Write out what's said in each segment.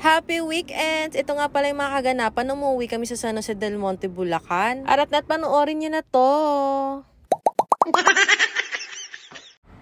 Happy weekend! Ito nga pala yung mga kaganapan. Umuwi kami sa San Jose del Monte, Bulacan. Arat na't panoorin nyo na to!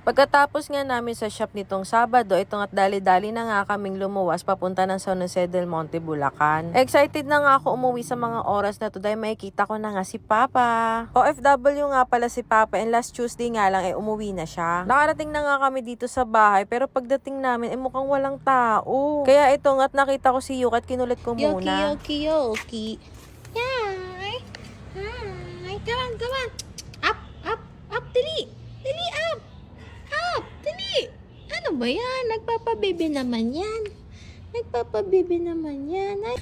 Pagkatapos nga namin sa shop nitong Sabado, itong at dali-dali na nga kaming lumuwas papunta ng San Jose del Monte, Bulacan. Excited na nga ako umuwi sa mga oras na to dahil makikita ko na nga si Papa. OFW nga pala si Papa and last Tuesday nga lang ay eh, umuwi na siya. Nakarating na nga kami dito sa bahay pero pagdating namin ay eh, mukhang walang tao. Kaya itong at nakita ko si Yuka at kinulit ko muna. Yuki, Yuki, Yuki. Yeah. Hi. Hi. Come on, go. ba yan? Nagpapabibi naman yan. Nagpapabibi naman yan.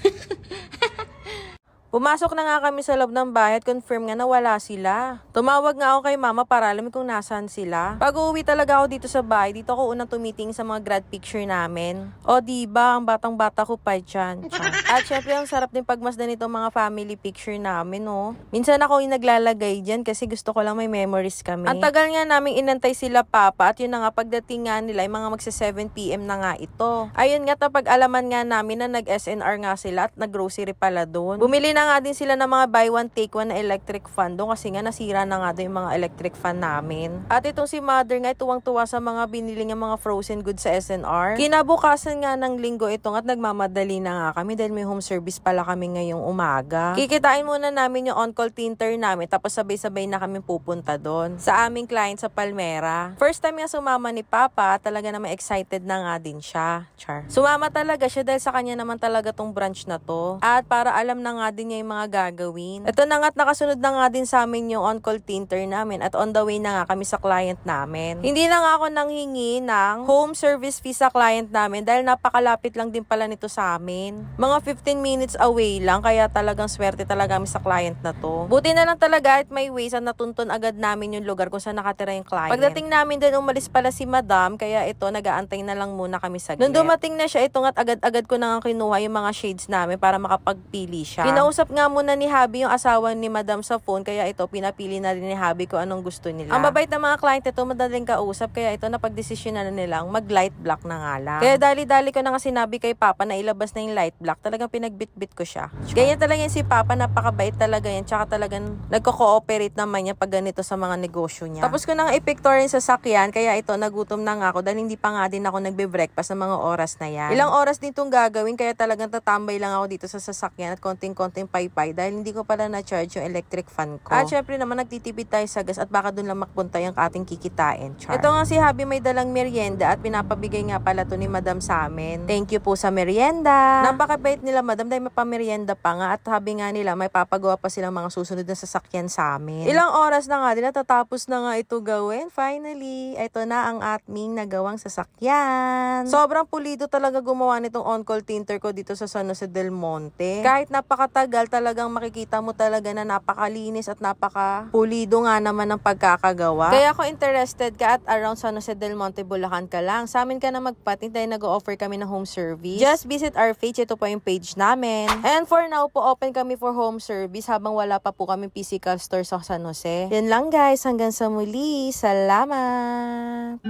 Pumasok na nga kami sa loob ng bahay at confirm nga na wala sila. Tumawag nga ako kay mama para alam kung nasaan sila. Pag uuwi talaga ako dito sa bahay, dito ako unang tumiting sa mga grad picture namin. O diba, ang batang-bata ko pa dyan. At syempre, ang sarap din pagmasdan itong mga family picture namin, oh. Minsan ako yung naglalagay dyan kasi gusto ko lang may memories kami. Ang tagal nga namin inantay sila papa at yun na nga pagdating nga nila, mga magsa 7pm na nga ito. Ayun nga, tapag alaman nga namin na nag-SNR nga sila at nag-grocery pala doon. Bumili Bumili na nga din sila ng mga buy one take one na electric fan doon kasi nga nasira na nga yung mga electric fan namin. At itong si mother nga tuwang-tuwa sa mga binili niya mga frozen goods sa SNR. Kinabukasan nga ng linggo itong at nagmamadali na nga kami dahil may home service pala kami ngayong umaga. Kikitain muna namin yung on-call tinter namin tapos sabay-sabay na kami pupunta doon sa aming client sa Palmera. First time nga sumama ni Papa, talaga naman excited na nga din siya. Char. Sumama talaga siya dahil sa kanya naman talaga tong branch na to. At para alam na nga din din niya mga gagawin. Ito na nga at nakasunod na nga din sa amin yung on-call tinter namin at on the way na nga kami sa client namin. Hindi na nga ako nanghingi ng home service fee sa client namin dahil napakalapit lang din pala nito sa amin. Mga 15 minutes away lang kaya talagang swerte talaga kami sa client na to. Buti na lang talaga at may ways na natuntun agad namin yung lugar kung saan nakatira yung client. Pagdating namin din umalis pala si madam kaya ito nagaantay na lang muna kami sa Nung dumating na siya itong at agad-agad ko na nga kinuha yung mga shades namin para makapagpili siya. Kinausap Kinausap nga muna ni Habi yung asawa ni Madam sa phone kaya ito pinapili na rin ni Habi ko anong gusto nila. Ang babait ng mga client ito madaling kausap kaya ito na pagdesisyon na nilang mag light black na nga lang. Kaya dali-dali ko na nga sinabi kay Papa na ilabas na yung light black talagang pinagbitbit ko siya. Ganyan talaga yung si Papa napakabait talaga yan tsaka talagang nagko-cooperate naman niya pag ganito sa mga negosyo niya. Tapos ko na nga i sa yung sasakyan kaya ito nagutom na nga ako dahil hindi pa nga din ako nagbe-breakfast ng mga oras na yan. Ilang oras din itong gagawin kaya talagang tatambay lang ako dito sa sasakyan at konting-konting yung paypay dahil hindi ko pala na-charge yung electric fan ko. At syempre naman nagtitipid tayo sa gas at baka doon lang makpunta yung ating kikitain. Char. Ito nga si Habi may dalang merienda at pinapabigay nga pala to ni Madam sa amin. Thank you po sa merienda. Napakabait nila Madam dahil mapamerienda pa nga at habi nga nila may papagawa pa silang mga susunod na sasakyan sa amin. Ilang oras na nga din natatapos na nga ito gawin. Finally, ito na ang atming nagawang sasakyan. Sobrang pulido talaga gumawa nitong on-call tinter ko dito sa San Jose del Monte. Kahit napakatagal dahil talagang makikita mo talaga na napakalinis at napakapulido nga naman ng pagkakagawa. Kaya ako interested ka at around San Jose del Monte, Bulacan ka lang, sa amin ka na magpatin dahil nag-offer kami ng home service. Just visit our page. Ito po yung page namin. And for now po, open kami for home service habang wala pa po kami physical store sa San Jose. Yan lang guys. Hanggang sa muli. Salamat!